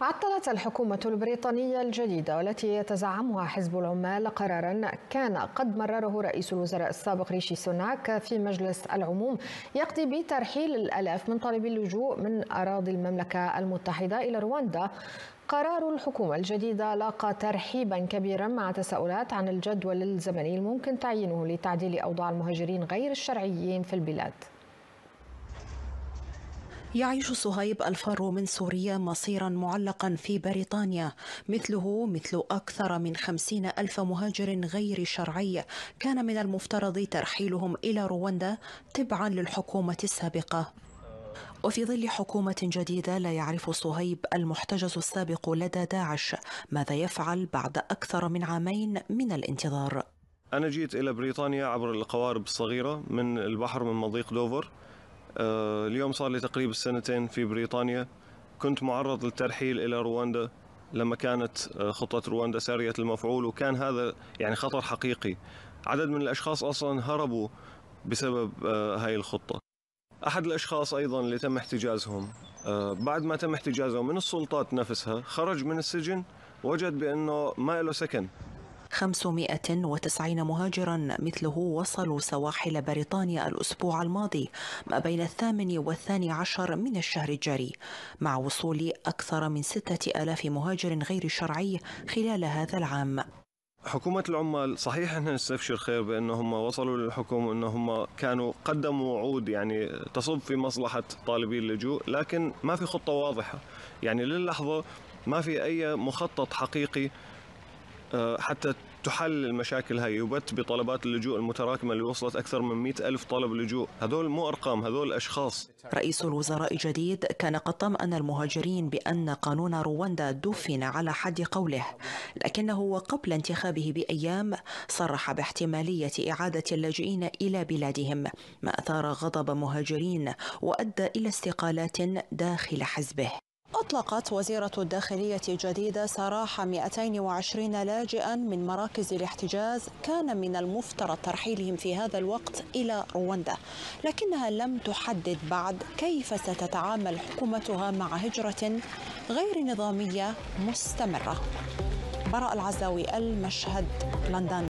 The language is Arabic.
عطلت الحكومة البريطانية الجديدة والتي يتزعمها حزب العمال قرارا كان قد مرره رئيس الوزراء السابق ريشي سوناك في مجلس العموم يقضي بترحيل الآلاف من طالبي اللجوء من أراضي المملكة المتحدة إلى رواندا قرار الحكومة الجديدة لاقى ترحيبا كبيرا مع تساؤلات عن الجدول الزمني الممكن تعيينه لتعديل أوضاع المهاجرين غير الشرعيين في البلاد يعيش صهيب الفار من سوريا مصيرا معلقا في بريطانيا مثله مثل أكثر من خمسين ألف مهاجر غير شرعي كان من المفترض ترحيلهم إلى رواندا تبعا للحكومة السابقة وفي ظل حكومة جديدة لا يعرف صهيب المحتجز السابق لدى داعش ماذا يفعل بعد أكثر من عامين من الانتظار أنا جيت إلى بريطانيا عبر القوارب الصغيرة من البحر من مضيق دوفر آه، اليوم صار لي تقريبا سنتين في بريطانيا كنت معرض للترحيل إلى رواندا لما كانت آه، خطة رواندا سارية المفعول وكان هذا يعني خطر حقيقي عدد من الأشخاص أصلا هربوا بسبب آه، هاي الخطة أحد الأشخاص أيضا اللي تم احتجازهم بعد ما تم احتجازه من السلطات نفسها خرج من السجن وجد بأنه ما له سكن 590 مهاجرا مثله وصلوا سواحل بريطانيا الأسبوع الماضي ما بين الثامن والثاني عشر من الشهر الجاري مع وصول أكثر من ستة آلاف مهاجر غير شرعي خلال هذا العام حكومة العمال صحيح احنا نستبشر خير بأنهم وصلوا للحكم أنهم كانوا قدموا وعود يعني تصب في مصلحة طالبي اللجوء لكن ما في خطة واضحة يعني للحظة ما في اي مخطط حقيقي آه، حتى تحل المشاكل هاي وبت بطلبات اللجوء المتراكمة اللي وصلت أكثر من 100 ألف طلب لجوء هذول مو أرقام هذول أشخاص رئيس الوزراء الجديد كان قد طمأن المهاجرين بأن قانون رواندا دفن على حد قوله لكنه وقبل انتخابه بأيام صرح باحتمالية إعادة اللاجئين إلى بلادهم ما أثار غضب مهاجرين وأدى إلى استقالات داخل حزبه أطلقت وزيرة الداخلية الجديدة سراح 220 لاجئا من مراكز الاحتجاز كان من المفترض ترحيلهم في هذا الوقت إلى رواندا لكنها لم تحدد بعد كيف ستتعامل حكومتها مع هجرة غير نظامية مستمرة براء العزاوي المشهد لندن